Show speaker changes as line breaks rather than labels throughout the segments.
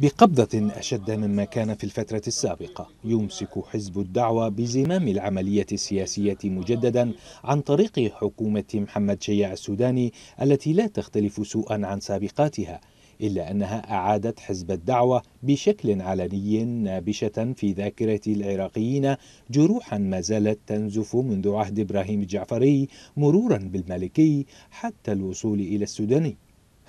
بقبضة أشد مما كان في الفترة السابقة يمسك حزب الدعوة بزمام العملية السياسية مجددا عن طريق حكومة محمد شيع السوداني التي لا تختلف سوءا عن سابقاتها إلا أنها أعادت حزب الدعوة بشكل علني نابشة في ذاكرة العراقيين جروحا ما زالت تنزف منذ عهد إبراهيم الجعفري مرورا بالمالكي حتى الوصول إلى السوداني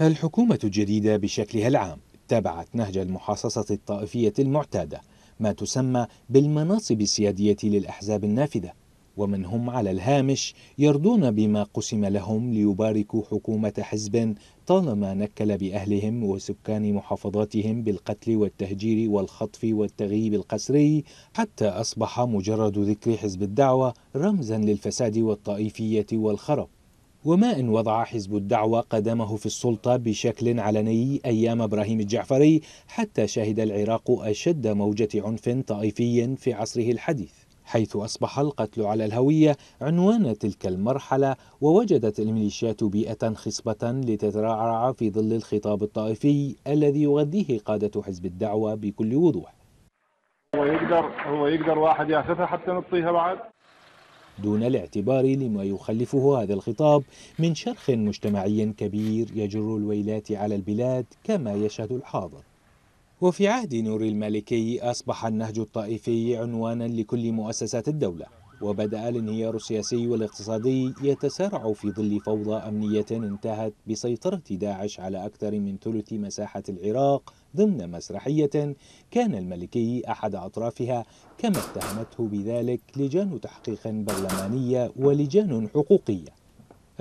الحكومة الجديدة بشكلها العام تابعت نهج المحاصصة الطائفية المعتادة ما تسمى بالمناصب السيادية للأحزاب النافذة ومن هم على الهامش يرضون بما قسم لهم ليباركوا حكومة حزب طالما نكل بأهلهم وسكان محافظاتهم بالقتل والتهجير والخطف والتغييب القسري حتى أصبح مجرد ذكر حزب الدعوة رمزا للفساد والطائفية والخرب وما إن وضع حزب الدعوة قدمه في السلطة بشكل علني أيام إبراهيم الجعفري حتى شهد العراق أشد موجة عنف طائفي في عصره الحديث حيث أصبح القتل على الهوية عنوان تلك المرحلة ووجدت الميليشيات بيئة خصبة لتترعرع في ظل الخطاب الطائفي الذي يغذيه قادة حزب الدعوة بكل وضوح هو يقدر هو يقدر واحد ياخذها حتى نطيها بعد دون الاعتبار لما يخلفه هذا الخطاب من شرخ مجتمعي كبير يجر الويلات على البلاد كما يشهد الحاضر وفي عهد نور المالكي أصبح النهج الطائفي عنوانا لكل مؤسسات الدولة وبدأ الانهيار السياسي والاقتصادي يتسارع في ظل فوضى أمنية انتهت بسيطرة داعش على أكثر من ثلث مساحة العراق ضمن مسرحية كان الملكي أحد أطرافها كما اتهمته بذلك لجان تحقيق برلمانية ولجان حقوقية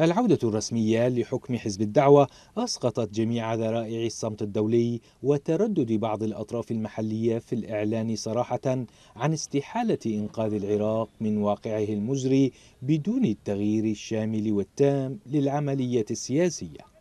العودة الرسمية لحكم حزب الدعوة أسقطت جميع ذرائع الصمت الدولي وتردد بعض الأطراف المحلية في الإعلان صراحة عن استحالة إنقاذ العراق من واقعه المجري بدون التغيير الشامل والتام للعملية السياسية